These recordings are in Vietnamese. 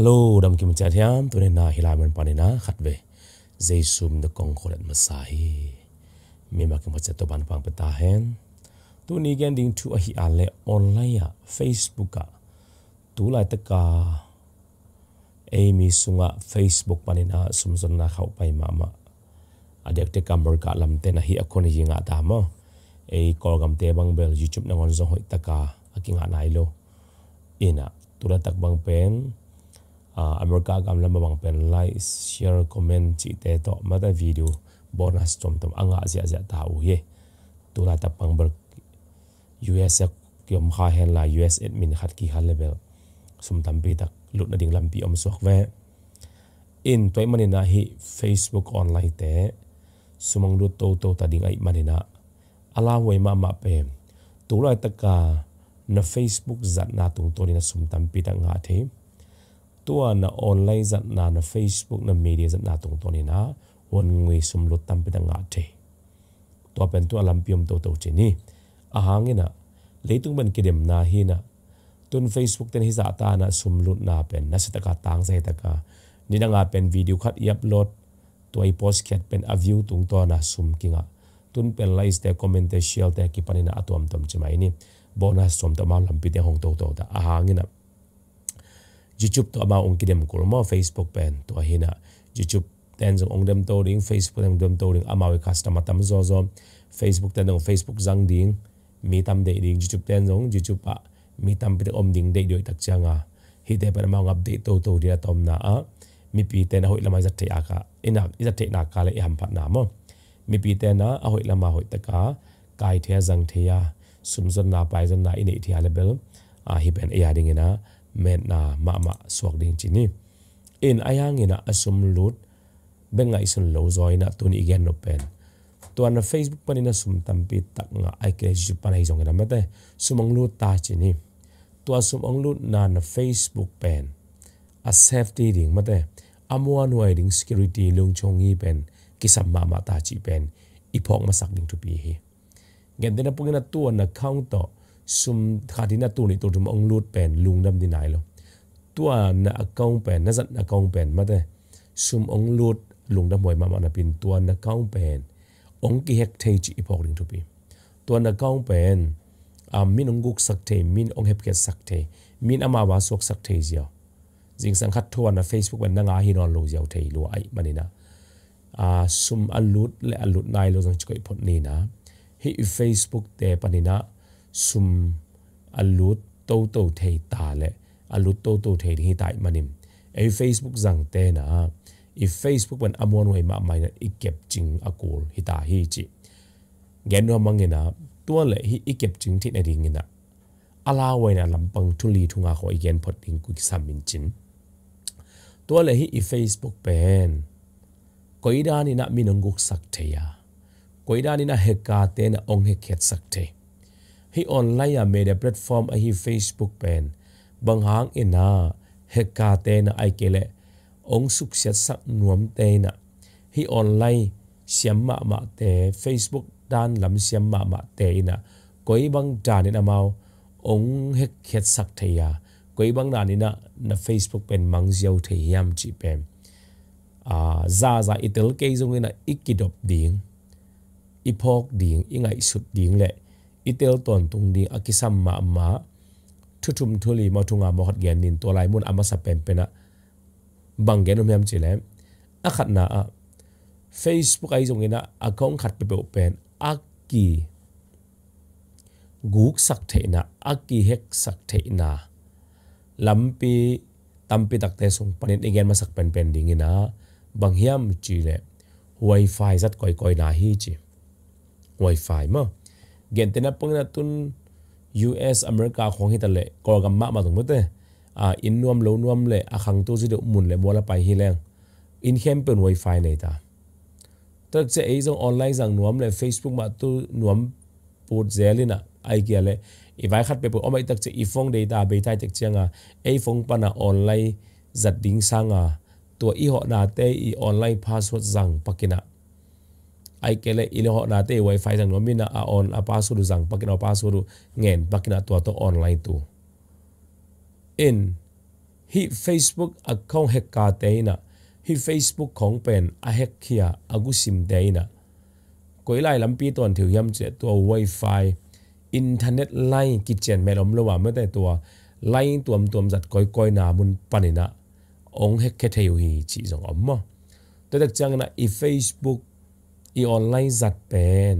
ลโหลดำกิมจัดยามตัวนี้นาฮิลามันปานินาขัดเวเจสุมเด็กองโคลัดมาสาฮมีมากิมจัดตัวบันฟังเป็นตาเฮนตัวนี้แกนดิงทูอ่ะฮิอาเล่ออนไลน์อ่ะเฟซบุ๊กอ่ะตัวไลตะก้าเอมิสุงะเฟซบุ๊กปานินาสุมสนนาเข้าไปมามาอดีตเด็กกำบอร์กะลำเตนะฮิอคนยิงอะตามะเอ้ยคอลกัำเตะบังเบลยูทูบนังอนสซงหอยตะกาอากิงอะไนโลอีน่ะตัวตักบังเป็น Ah, America kam lama bang pen like share comment chi te to mata video bonus chom tom anga zia zia ta u ye tu la tapang ber US kiom kha hen la US admin khat ki hal level sum tam pi tak lut na ding lampi om sok ve in toy manina hi Facebook online te sumang lut to to ta ding ai manina ala wei ma ma pe tu la ta ka na Facebook zat na tung to ni na sum tam pi tak nga the ตัวน่ะออนไลน์จัดนาน่ะเฟซบุ๊กน่ะมีเดียจัดนาตรงตัวนี้นะวันงวยสมรสตั้มไปต่างราเจตัวเป็นตัวลำพิมตัวตัวเจนี่อาหางน่ะเลยตุ้งเป็นกิเดมนาฮีนะตุนเฟซบุ๊กเต็นฮิสาตาน่ะสมรสนาเป็นนักสตกาต่างใจตกานี่ดางาเป็นวิดีโอคัดยับลดตัวไอโพสเขียนเป็นอวิวตรงตัวน่ะสมกิงะตุนเป็นไลฟ์เต่คอมเมนต์เชีย์แต่กิปันน่ะอัตวมตมจิไหมนี่โบนัสสมตมาลำพิเตหงโตโตแตาอาหางน่ะ YouTube to ama ong kidem kurma Facebook pen to hina YouTube ten zong ong dem to ding Facebook ong dem to ding ama we customer tam zo zo Facebook ten ong Facebook zang ding mi tam de ding YouTube ten zong YouTube pa mi tam pe om ding de doi tak changa hi te pa ma ngap update to to dia tom na a mi pi ten hoi lama zat thia ka ina zat thia na ka le ham phat na mo mi pi ten na a hoi lama hoi ta ka kai thia zang thia sum zon na pai zon na ine thia le bel a hi ben ya e ding na men na ma ma suak ding chini in ayang ina asum lut ben nga isun lo zoi na tun igen no pen tuan na facebook pan ina sum tampi tak nga ai ke ji pan ai jong na mate sumang lut ta chini tua sumang lut na na facebook pen a safety ding mate amuan wai ding security lung chongi pen kisam ma ma ta chi pen ipok masak ding tu pi hi gen dena pungina tuan na account to ซุมขาดินาตวนี่ตัว่มองลูดแผ่นลุงดำดินายนลรอตัวนกเกองแผ่นนักจัดนกเกองแผ่นมาแต่ซุมองลูดลุงดำหวยมามานเปินตัวนกเกองแผ่นองกิเฮกเทจอีพอกดิงทุบีตัวนกเกองแผ่นอามินองกุกสักเทมินองเฮปเกสักเทมินอามาวาสุกสักเทเจียวจิงสังคัดทวนนะเฟซบุ๊กเป็นนางอาฮินอนโลเจียวเทลัวไอมันนี่นะอาซุมอัลลูดและอัลลูดนายโลจังจิกอีพอดนี้นะฮ้เฟซบุ๊กเตปนินะ sum alut tô tô thầy tà lệ alut tô tô thầy thì tại mà nìm ấy Facebook rằng tên à i Facebook vẫn amon hoài mà mày i kẹp chính akul hi ta hi chị gen no mang na tua lệ hi i kẹp chính thì này đi nghe ala hoài na làm bằng thu li thung a khỏi gen phật hình sam minh chính tua lệ hi i Facebook pen koida ni na minonguk sak theya à. koida ni na heka te na ong hekhet sak theya hi online a à, media platform a à, hi facebook pen bang hang ina à, heka te na ai kele ong suk set sak nuam te na hi online siam ma ma te facebook dan lam siam ma ma te ina koi bang dan ina mau ong hek khet sak the ya koi bang dan ina na facebook pen mang ziau the yam chi pen a za za itel ke zong ina ikidop ding ipok ding ingai sut ding le kitel ton tung ding akisam ma ma thuthum thuli ma thunga mo hat gen nin tolai mun ama sa pen pena bang gen um yam chile a na a facebook ai zong ina account khat pe pen aki guk sak the na aki hek sak the na lampi tampi takte sung panin igen masak pen pen ding ina bang hiam chile wifi zat koi koi na hi chi wifi ma tên là pangna tun US America khong hita le kor gam ma ma dung mate a ah, in nuam lo nuam le a khang tu ji de mun le bola pai hi leng in hem pen wifi nei ta tak che ei jong online jang nuam le Facebook ma tu nuam pot zelina ai kia le i vai khat pe po omai tak che i phong dei ta be tai tek changa ei phong pana online zat ding sanga to i ho na te i online password jang pakina ไอเกลเลอีเลหอนาเต้ Wi-Fi สังนมินาออนอาปาสุรุสังปักินอาปาสุรุเงินปักินอาตัวตัวออนไลน์ตัวอินฮิฟเฟซบุ๊กอักของเฮกาเตนะฮิ Facebook ของเป็นอาเฮกเฮียอากุสิมเตนะก็ยไล่ลำปีตอนถือยำเจตัว w i ไฟอินเทอร์เน็ตไลน์กิจเจนแม่ลมระหว่างเมื่อแต่ตัวไลน์ตัวมตัวมจัดก้อยก้อยหนามุนปันนะองเฮกเคเทยุฮีจีสองอมมะแต่จังนะอีเฟซบุ๊ก i online zat pen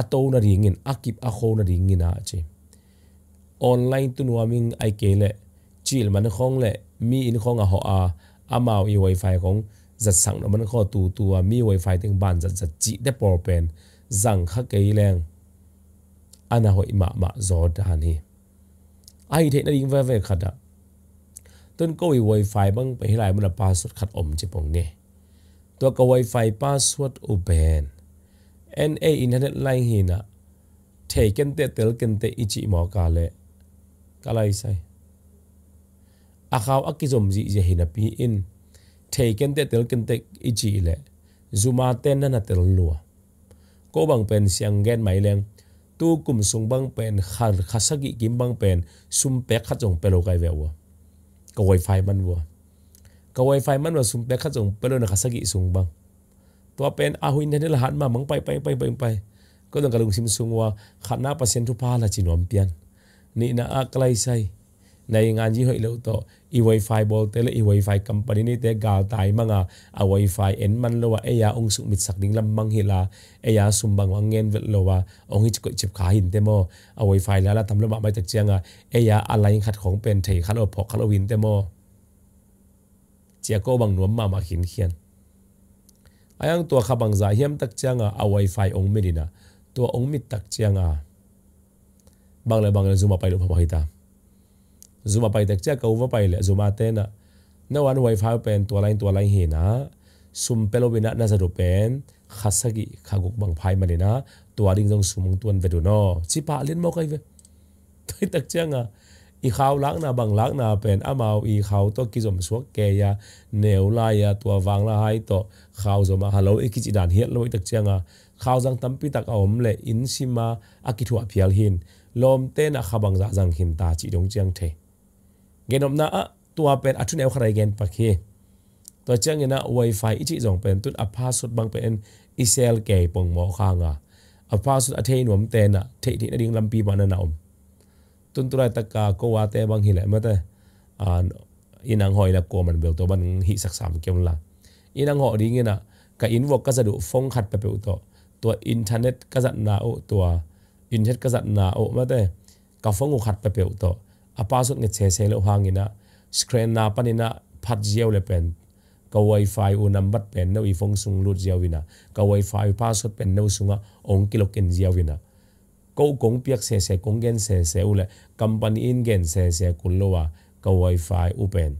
ato na ringin akip akho na ringin a che online tu nuaming ai kele chil man khong le mi in khong a ho a amao i wifi khong zat sang no man kho tu tu a mi wifi teng ban zat zat chi de por pen zang kha ke leng ana hoi ma ma zo da ni ai the na ring ve ve khada ton ko i wifi bang pe lai man a password khat om che pong ne ตัวก็ wifi password open na internet line hi na taken te tel ken te ichi mo ka le kalai sai akhaw akizom ji je na pi in taken te tel ken te ichi le zuma ten na tel lua ko bang pen siang gen mai leng tu kum sung bang pen khar khasagi kim bang pen sum pe khachong pelo kai vewa ko wifi man wa กวยไฟมันว่าสุ่มเปขัดสงเปื่นงคัสกิสุงบังตัวเป็นอาหุนเดลหันมามังไปไปไปไปไป ก็ต้องกระลุงซิมซุงว่าขันหน้าเปอร์เซ็นต์ทุพาละจีนวมเปียนนี่นะอักไลส่ในงานยี่ห้อเลวต่ออีไวไฟบอลเตลอีไวไฟคัมปานีนี่เตะกาตายมั่งอ่ะอาไวไฟเอ็นมันเลว่าเอียองสุ่มิดสักดิ้งลำมังฮิลา เอียสุ่มบังวังเงินเวลเลวาองค์ฮิจกจับขาหินเตมออาไวไฟแล้วละทำระบาไม่ตดเจียงอ่ะเอียอะไรขัดของเป็นเทขันอพอกขันอวินเตโมเจียโกบังนวมมามาขินเขียนอายังตัวขับบังสาเฮียมตักเจียงอ่ะเอาไวไฟองมิดินะตัวองมิดตักเจียงอ่ะบางเลยบางเลยซูมาไปลุพ่อหิตาซูมาไปตักเจียกูว่าไปเลยซูมาเต้นอ่ะนวันไวไฟเป็นตัวไลน์ตัวไลน์เห็นนะซุมเปโลวินะน่าจะดูเป็นขัสกิขากุกบังไพมาเลยนะตัวดิ้งจงสุมงตวนไปดูนะชิปะเล่นมอกัยเวตัตักเจียงอ่ะอีข่าวลักนะบางลักนะเป็นอามาอีข่าวตัวกิจมสวกเกียเนวลายตัววางละให้ตัวข่าวสมาฮัลโหลอีกิจดานเฮ็ดลอยตักเจียงอ่ะข่าวจังตั้มปีตักอมเลยอินซิมาอากิทัวเพียลหินลมเต้นอ่ะขบังจะจังหินตาจีดงเจียงเทเกนอมนะอ่ะตัวเป็นอัตุนเอวใครเกนปักเฮตัวเจียงเนี่ยนะ Wi-Fi อีจีจงเป็นตุนอภาสุดบางเป็นอีเซลเกยปงหมอข้างอ่ะอภาสุดอเทนวมเต้นอ่ะเทที่นดิ่งลำปีมานะนะอม tun tu lai ta ka ko wa te bang hi le ma te an inang hoi la ko man bel to ban hi sak sam kem la inang ho ring ina ka in wo ka za du phong khat pe pe to to internet ka za na o to internet ka za na o ma te ka phong u khat pe à, pe to apa sut nge che se lo hang ina screen na panina phat jiao le pen ka wifi u number pen no i phong sung lut jiao wina ka wifi password pen no sunga ong kilo ken jiao wina ko kong piak se se kong gen se se u le company in gen se se kullowa ka wifi open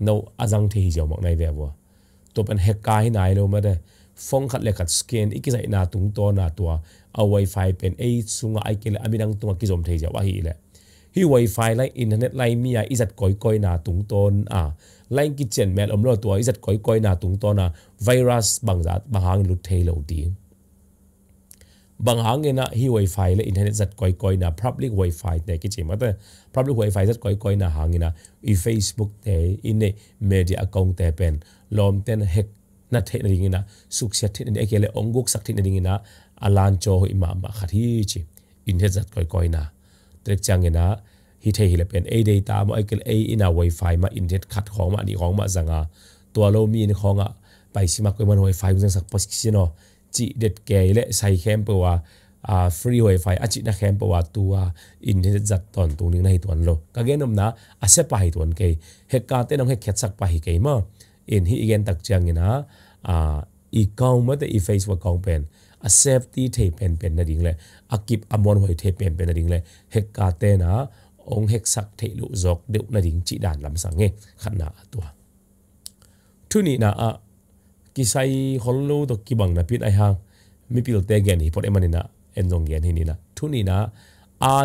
no azang thi jo mak nai vewa to pan heka hi nai lo ma de phong khat le khat scan ikisai na tung to na tua a wifi pen a sunga ai kele tung tuma kizom thei jawa hi le hi wifi lai internet lai mia izat koi koi na tung ton a lai kitchen mel omlo tua izat koi koi na tung ton na virus bang zat bahang lut thei lo ding บางหางเงนนะฮีไวไฟและอินเทอร์เน็ตจัดก้อยก้อยนะพับลิกไวไฟแต่กิจมาแต่พับลิกไวไฟจัดก้อยก้อยนะหางเงนนะอีเฟซบุ๊กแต่อินเนเมเดียอองแต่เป็นลอมเต็นเฮกนัทเทนดิ่งนะสุขเสียทินเอเกเลองกุกสักทินดิ่งนะอลานโจอิมามาขัดฮีจิอินเทอร์เน็ตจัดก้อยก้อยนะเด็กจังเงนนะฮิตเฮลเป็นเอเดต้ามไอเกลเออินาไวไฟมาอินเทอร์เน็ตขัดของมาดีของมาสังอาตัวเรามีนของอ่ะไปสิมากกว่ามันไวไฟมันสักพอกสิเนาะ chị đệt kề lệ say khem bờ à free way phải à chị đã khem bờ à tu à in thế giật toàn tu những này toàn lo các cái năm ná à sẽ phải toàn cái hết cả tên ông hết khét sắc phải cái mà in hi igen tắc chăng ina à e cao mà tại e face và cao pen a safety thei pen pen na ding le a kip amon hoi thei pen pen na ding le hekka tên na ong hek sak thei lu jok deu na ding chi dan lam sang nge khan na tua thứ nị na à กิไซฮอลลูตกิบังนะพินไอฮังมีพิลเตเกนฮิปอดเอมันนี่นะเอ็นจงเกนฮินี่นะทุนี่นะอา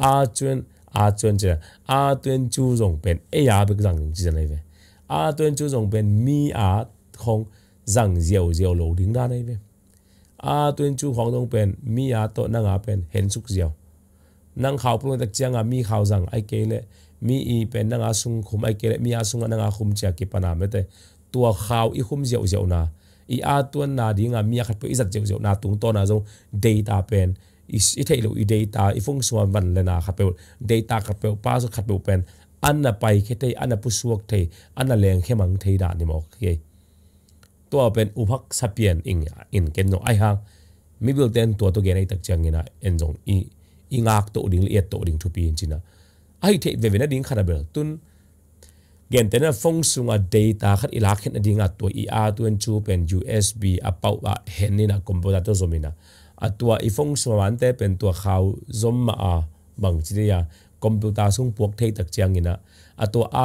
อาจวนอาจวนเจอาจวนจูจงเป็นเอียบก็นจังจีนเลยเวอาจวนจูจงเป็นมีอาของจังเจียวเจียวโลดิ้งได้เลยเวอาจวนจูของตรงเป็นมีอาโตนังอาเป็นเห็นสุกเจียวนังข่าวปรุงตะเจียงอามีข่าวจังไอเกลเลมีอีเป็นนังอาสุงคุมไอเกลเลมีอาสุงนังอาคุมเจียกิปนามเต tua khao i khum zeu zeu na i a tuan na dinga mia khat pe izat zeu zeu na tung to na zo data pen i thei lo i data i fung suan van lena khat pe data khat pe pa zo khat pe pen an na pai khe te an na pu suak te an na leng khe mang thei da ni mo ye tua pen u phak sapien ing in ken no ai ha mi bil ten to to ge nei tak chang ina en jong i i ngak to ding liet to ding thu pi in china ai thei ve ve na ding khara bel tun gen tena phong sunga data khat ila khen adinga to i a tuen e chu pen usb a pau a henina computer to zomina tua i phong sunga wan te pen tua khaw zom ma a bằng chi ya computer sung puak thei tak chiang ina atua a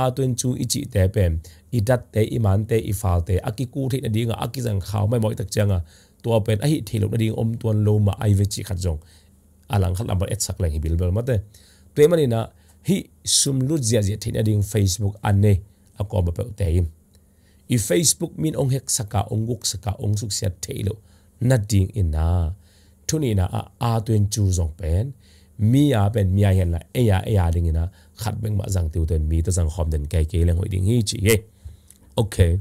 a tuen chu ý chi te pen i dat te i man te i fal te aki ku thei adinga aki jang khaw mai moi tak chianga tua pen a hi thilo na ding om tuân lo mà ai ve chi khat jong alang khat lambar et sak lang hi bil bel mate tuemani na hi sum lut zia zia thin ading facebook ane akom pe teim i facebook min ong hek saka ong guk saka ong suk sia theilo na ding ina thuni na a a tuen chu zong pen mi a pen mi a hen la e ya e ya ding ina khat beng ma jang tiu ten mi ta jang khom den kai ke leng hoi ding hi chi ye okay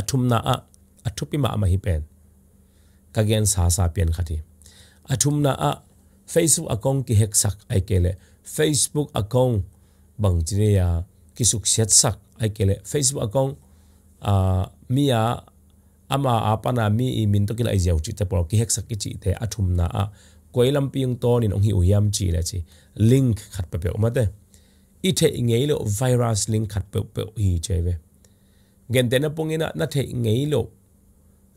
athum na a athupi ma ma hi pen ka gen sa sa pen khati athum na a facebook account ki hek sak ai le. Facebook account bằng chỉ này à kí suk xét sắc ai kể lệ Facebook account à mi à ama apana à, mi i min à, à. to kila izau chi te por ki hek sak chi te athum na a koilam piang to nin ong hi uyam chi la chi link khat pe pe ma te i the ngei lo virus link khat pe pe hi che ve gen te na pongina na the ngei lo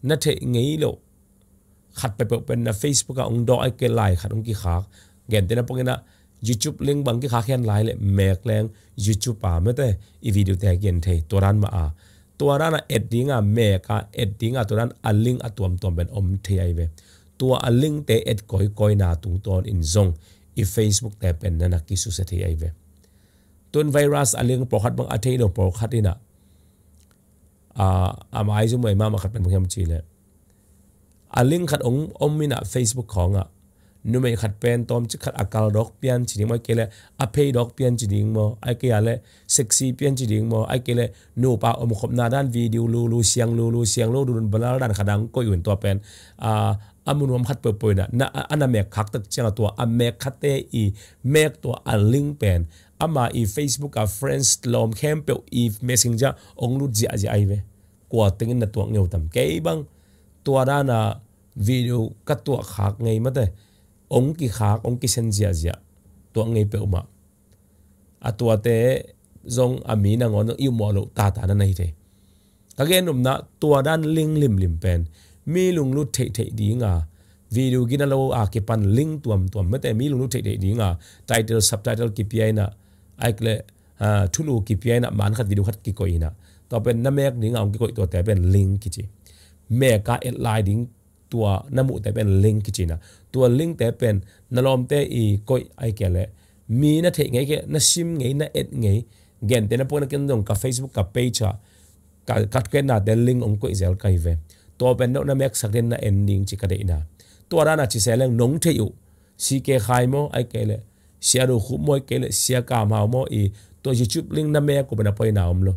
na the ngei lo khat pe pe pen na facebook a ong do ai ke lai khat ong ki khak gen te na pongina YouTube link bang ki kha khen lai le mek leng YouTube pa me te i video te gen the toran à, a toran a editing a me ka editing a toran à, link a tuam tuam ben om the ai ve tua a link te et koi koi na tung ton in zong i Facebook te pen na ki su se the ai ve ton virus a link pro khat bang a the no pro khat ina à amai zu mai ma ma khat pen bang chi le a link khat ong om mina Facebook khong à. นูไม่ขัดเป็นตอมจะขัดอากาศดอกเปียนจริงมาเกลอภัยดอกเปียนจริงมอไอเกลเลยเซ็กซี่เปียนจริงมอไอเกลนูปาอมขบนาด้านวิดีโอลูลูเสียงลูลูเสียงลูดูนบลาด้านขดังก็อยู่ตัวเป็นอ่าอามุนวมขัดเปิดปิดนะนะอันเมกขักตักเจ้าตัวอเมกขัดเตอีเมกตัวอันลิงเป็นอามาอีเฟซบุ๊กกับเฟรนด์ลอมแคมเปลอีเมสซิเจอร์องลูจีอาจีไอเวกว่าตึงนตัวเงียวต่ำเกยบังตัวด้านวิดีโอกัดตัวขักไงมาเต้องค์กิขาองค์กิเซนเซียเซีย ตัวงี้เป้ามาอตัวเตรงอามีนังอนอิมอลุตาตานันไอเตเก็แกนุ่มนะตัวด้านลิงลิมลิมเป็นมีลุงลุทเทเทดีงาวิดีโอกินาโลอาเกปันลิงตัวมตัวม่แต่มีลุงลุทเทเทดีงาไตเติลซับไตเติลกิพยายนะไอ้เกล่าทุลุกิพยายนะมันขัดวิดูขัดกิโกยนะต่อเป็นน้ำแมกดีงาองกิโกยตัวแต่เป็นลิงกิจิแมกาเอ็ดไลดิงตัวน้ำมูแต่เป็นลิงกิจินะตัวลิงแต่เป็นนลอมแต่อีก้อยไอแกเลยมีนะเทงไงแกนะชิมไงนะเอ็ดไงเกนแต่นะพวกนักเรียนตรงกับเฟซบุ๊กกับเพจอะกับกัดแกน่ะแต่ลิงองค์ก็อิสราเอลไกเวตัวเป็นนกน้ำแม็กสักเดนนะเอ็นดิงจิกระเดนะตัวร้านะจิเซลังนงเทอยู่สีเกขายมอไอแกเลยเสียดูขุมมอยแกเลยเสียกามหาวมออีตัวจิจุบลิงน้ำแม็กก็เป็นอะไรนะอมโล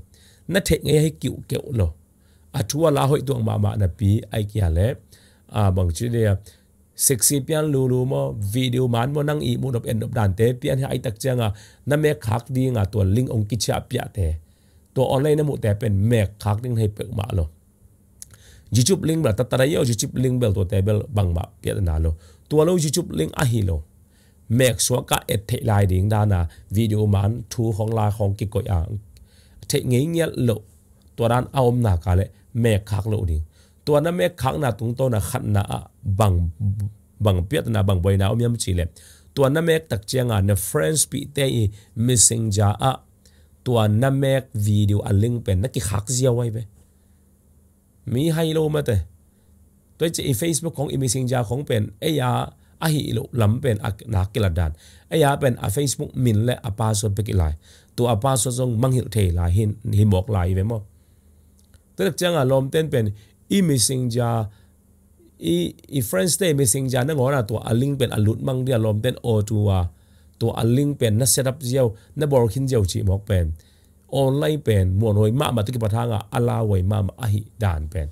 นะเทงไงให้กิ่วเกี่ยวโลอาทัวลาหอยตัวมามานะปีไอแกเลยอาบางทีเนี่ยสิกษีเพียงรู้ๆมัวิดีโอมันมันนั่งอีมุดอบเอ็นอบดันเตเพียงให้ไอ้ตักเจ้าอะนั่นแม่คักดีงะตัวลิงองค์กิจอาเปียเตตัวออนไลน์นั่นหมดแต่เป็นแม่คักดิ้งให้เปิดมาลโลจิจุบลิงแบบตัดตระยอะจิจุบลิงแบบตัวเตเบลบังมาเปียนาโลตัวเราจิจุบลิงอ่ะฮิลโลแม่สวก็เอทเทลายดิ้งดานาวิดีโอมันทูของลาของกิโกยังเทคนิคเงี้ยโลตัวด้านเอาหน้ากาเลยแม่คักโลดิ้งตัวนั้นเมฆขังนาตุงโตนะขันนาบังบังเปียตนาบังบวยนาอมยมชีเลตัวนั้นเมฆตักเจียงอ่ะเนี่ยน r ์ปีเตย์มิสิงจ้าตัวนั้นเมฆวิดีโออันลิงเป็นนักกิขักเจียวไว้เวมีไฮโลมาเตตัวจีเฟซบุ๊กของ m i s s i ิงจ้าของเป็นไอ้ยาอหิโลลำเป็นนักกิลดานไอ้ยาเป็นอ่ะ f a c e b มินและอาปาสดไปกี่ลายตัวอาปาสดทรงมังหิลเทลายหินหิมอกลายเว้มั้งตัวเจ้างอ่ะลมเต้นเป็นอีมิสิงจาอีอีเฟรนซ์เต้มิสิงจานั่งหัวหน้าตัวอัลลิงเป็นอัลลุดมังเดียลอมเป็นโอตัวตัวอัลลิงเป็นนักเซตับเจ้านักบอลขินเจ้าชีมอกเป็นออนไลน์เป็นมวนหวยมามาตุกิปทางอ่ะอัลลาหวยมามาอหิดานเป็น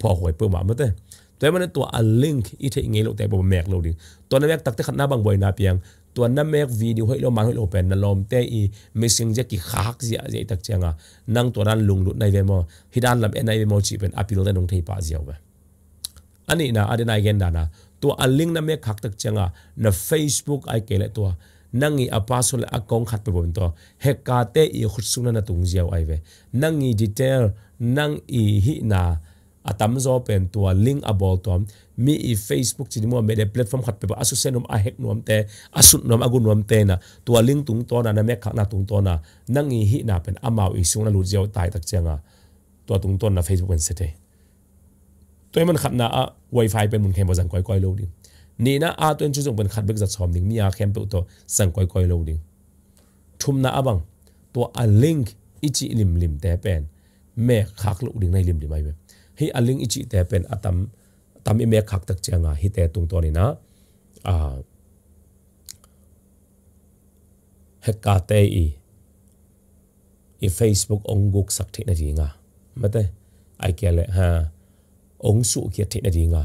พอหวยเปิ่อมามาเต้แต่มั้นตัวอัลลิงอีเทอิงเงี้ยลูกแต่บอกแม็กโลดิตัวนั้นแม็กตักเตะขัดหน้าบางบอยนาเพียง tuan na mek video hoi lo man hoi lo pen na lom te i missing je ki khak zia je tak changa nang to ran lung lut nai ve mo hidan lam enai ve mo chi pen appeal le nong thei pa zia we ani na adena gen dana to aling na mek khak tak changa na facebook ai ke le to nangi apasul akong khat pe bon to heka te i khutsuna na tung zia ai ve nangi detail nang i hi na อาตามโซเป็นตัวลิงก์อบอลตัวมีอีเฟซบุ๊กที่นมัวเป็นแพลตฟอร์มขัดเปรอาสุเซนอมอาเฮกนวมเตะอาสุนอมอากุนวมเตนะตัวลิงก์ตุงตัวนั้นแม่ขานาตุงตัวน่ะนั่งอีหิน่ะเป็นอามาวอีสุนนารูเจียวตายตักเจียงอ่ะตัวตุงตัวน่ะเฟซบุ๊กเป็นเซตเอตัวมันขัดน่ะอะไวไฟเป็นมุนเขมบ่สังก้อยก้อยโหลดิ่งนี่นะอาตัวนี้ช่วงเป็นขัดเบิกจัดสอบหนึ่งมีอาเขมเปรอตัวสังก้อยก้อยโหลดิ่งทุ่มน่ะอะบังตัวอาลิงก์อิจิลิมลิมแต่เป็นแม่ขากลุดิ่งในลิมลิมไปไหฮีอันลิงอิจิแต่เป็นอตัมตัมอิเมฆักตักเจียงาฮีเต่ตรงตัวนี้นะอ่าเฮกกาเตอีอีเฟซบุ๊กองกุกสักทีนะจีงอ่ะไม่ได้ไอเกลเล่ฮะองสุขเสียทีน่ะจีงอ่ะ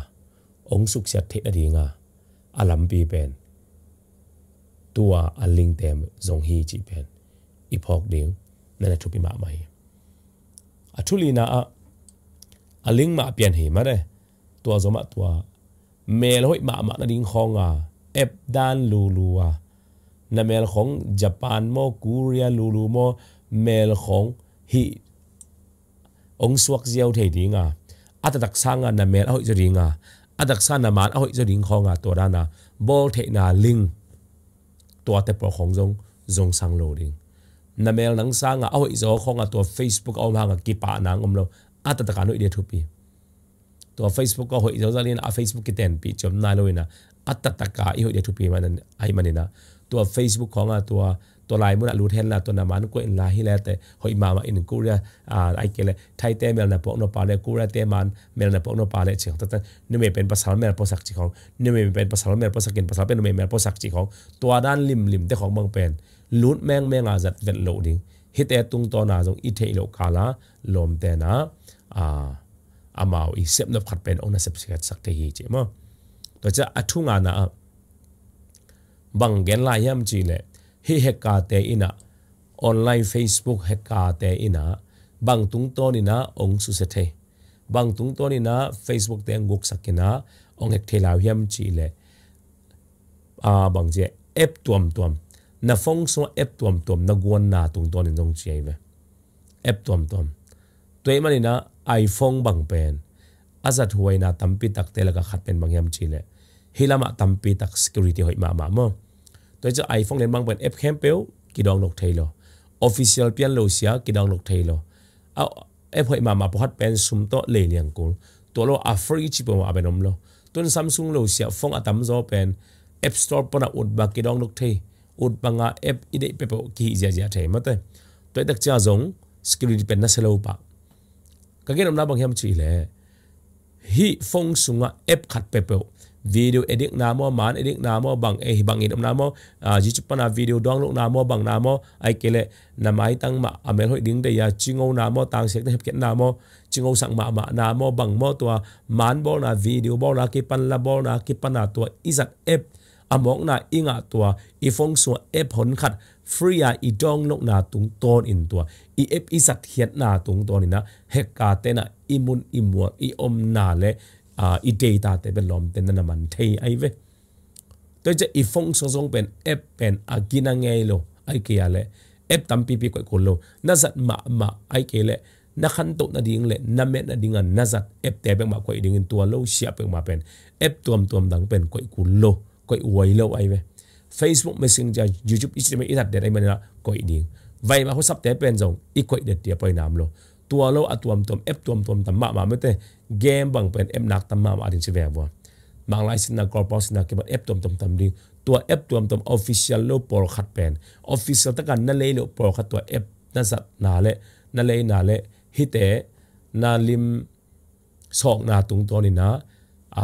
องสุขเสียทีน่ะจีงอ่าอัลัมปีเป็นตัวอันลิงเต็มจงฮีจีเป็นอีพอกเดียงนั่นแหละทุกปีมาใหม่อ่ะทุลีน่าอ่ะ à linh mà biển hỉ mà đây tua gió mà tua mèo hội mà mà nó à ép đan lù lù à na mèo khong Japan mo Korea lù lù mo mèo khong hỉ ông suak diêu thể đi ngà à ta đặc sang à na mèo hội cho đi ngà sang na mà hội cho đi à tua ra na bol na linh tua te bỏ khong giống giống sang lô đi na mèo nắng sang à hội gió khong à tua Facebook ông hàng à kipa nàng ông lo อาตตะกานุอิเดทุปีตัวเฟซบุ๊กก็หอยจ้าซาลีนอาเฟซบุ๊กกิเตนปีจบมนายเลยนะอาตตะกาอิหอยเดทุปีมันนั้นไอ้มันนี่นะตัวเฟซบุ๊กของอ่ะตัวตัวลายมุนละรู้แทนละตัวนามันก็อินลาฮิแล้วแต่หอยมามาอินกูเรียอ่าไอ้เกล่ะไทยเต้เมลนะปอกนปาเลกูเรียเต้มันเมลนะปอกนปาเลเชียแต่เงนี่ไม่เป็นภาษาเมลภสักจีของเนี่ไม่เป็นภาษาเมลภาสากินภาษาเป็นเนื้อเม่เป็นภาษาจีของตัวด้านลิมลิมแต่ของบางเป็นลู้แมงแมงอาจจะเป็นโลดิ้งฮิดแต่ตรงตัวนาตงอิเทอโลกาละลมแตนะ à amao i sep nop khat pen ona sep sikhat sak te hi che ma to cha athunga na bang gen la yam chi le hi he ka te ina online facebook he ka te bang tung to ni na ong su se the bang tung to ni na facebook te nguk sakina ong ek thela yam chi le a à, bang je ep tuam tuam na phong so ep tuam tuam na gon na tung to ni dong chi ve ep tuam tuam toy manina iPhone bằng pen azat huai na tampi tak Telaga laga khat pen bang yam chile hilama tampi tak security hoi ma ma mo to cho iPhone len bang pen app khem peu ki dong nok thailo official pian lo sia ki dong nok lo. a app hoi ma ma pohat pen sum to le liang kul to lo a free chi po ma benom lo tun Samsung lo sia phone atam zo pen app store pona ut ba ki dong nok thei ut banga app ide pe po ki ja ja thei mate to tak cha zong security pen na selo pa ka ge nào bằng bang hiam chi le hi phong sunga ep khat pe pe video edit namo mo man edit namo bằng bang bằng e hi bang idam na mo ji chu pana video dong lok namo mo bang na mo ai kele na mai tang ma amel hoi ding de ya chingo na mo tang sek hep ket na mo chingo sang mà ma na mo bang mo to man bo na video bo na ki pan la bo na ki pana to izat ep among na inga tua i phong su app hon khat free a i dong nok na tung ton in tua i app i sat hiat na tung ton ina heka te na imun imwa i om na le a i data te ben lom ten na man thei ai ve tôi chỉ i phong so zong pen app pen a gina ngei lo ai kia le app tam pi pi ko ko lo na zat ma ma ai kia le na khăn tụ na ding le na met na ding an na zat app te bang ma ko ding in tua lo sia pe ma pen app tuam tuam dang pen ko ku lo koi uai lo ai me facebook messenger youtube ichi me idat det ai manila koi ding vai ma ho sap te pen jong i koi det tia poi nam lo tua lo atuam tom app tuam tom tam ma ma me te game bang pen app nak tam ma ma ding se ve bo mang lai sin na kor pa sin na ke app tuam tom tam ding tua app tuam tom official lo por khat pen official ta kan na le lo por khat tua app na sap na le na le na le hi te na lim sok na tung to ni na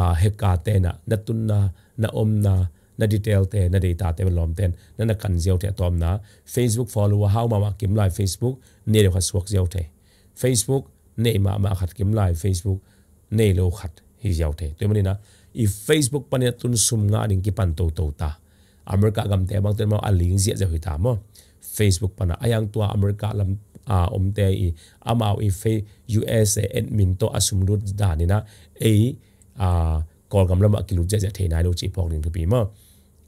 a heka te na na tun na na om na na detail te na data te lom ten na na kan zeu te tom na facebook follow how ma ma kim lai facebook ne lo khaswak zeu te facebook ne ma ma khat kim lai facebook ne lo khat hi zeu te te mani na i facebook pan ya tun sum nga ding ki pan to to ta america gam te bang te ma aling zia zeu hi ta mo facebook pana ayang tua america lam a om te i amao i fe usa admin to asum lut da ni na e a kol gam lama kilu je je thei nai lo chi phok ning thupi ma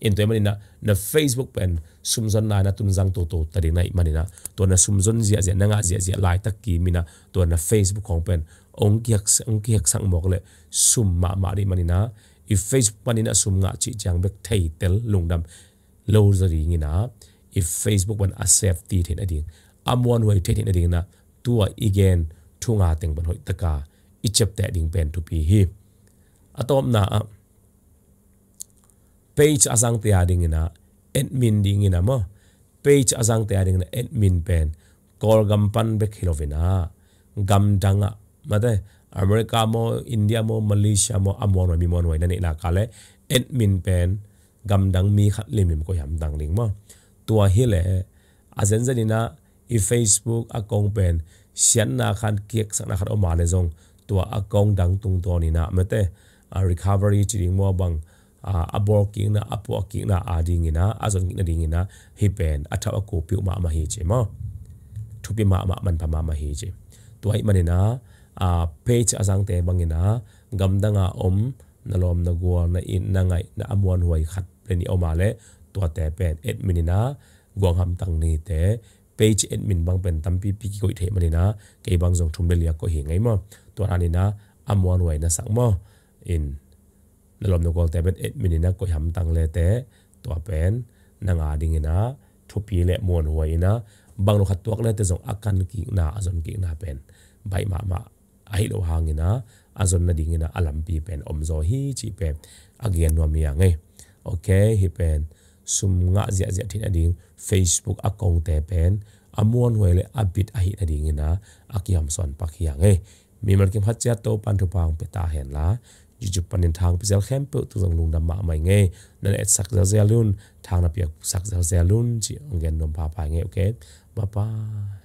in toy manina na facebook pen sumzon na na tunjang to to tari nai manina to na sumzon zia zia nanga zia zia lai tak ki mina to na facebook khong pen ong kiak ong kiak sang mok le sum ma ma ri manina i facebook manina sum nga chi chang bek thei tel lungdam lo zari na i facebook ban a safety thin ading amon wei thin ading na tua again thunga teng ban hoi taka i chep ta ding pen to pi hi atop na page azang te ading ina admin ding ina mo page azang te ading na admin pen kol gam pan be khilovina gam danga mate america mo india mo malaysia mo amon mi mon wai na ni la kale admin pen gam dang mi khat le mi ko yam dang ling mo tua hi le azen zanina i facebook akong pen sian na khan kiek sa na khat o ma le zong tua akong dang tung to ni na mate recovery chi ding mo à, bang abor ki na apo ki na ading à, ina azon ki na ding à, ina hi pen athaw ko pi ma mà hi mà ma thupi ma ma man pa ma ma hi che tu hai manina page azang te bangina gamdanga om nalom na gwa na in na ngai na amwan huai khat pleni oma le tua te pen adminina gwang ham tang ni te page admin bang pen tam pi ki koi the manina ke bang jong thum le lia ko hi ngai ma tua ranina amwan huai na sang ma in นลมนกอลแต่เป็นเอ็ดมินินะก็ยำตังเลแต่ตัวเป็นนางอาดิงนะทุพีเละมวนหวยนะบางโลขัดตัวเลยแต่ส่งอาการกินาอาจนกินาเป็นใบมามาไอโลหางินะอาจนนาดิงนะอลัมปีเป็นอมโซฮีจีเป็นอาเกียนวมียงไงโอเคฮิเป็นสุมงะเสียเสียทินอดิง Facebook อากงแต่เป็นอมวนหวยเลยอบิดไอนาดิงนะอากิยมสอนปักยังไงมีมันกิมพัดเจ้าโตปันทุพังเปตาเห็นละ juju panin thang pizel khem pe tu zong lung dam ma mai nge nan et sak zel zelun thang na piak sak zel zelun chi ongen nom pa pa nge okay bye bye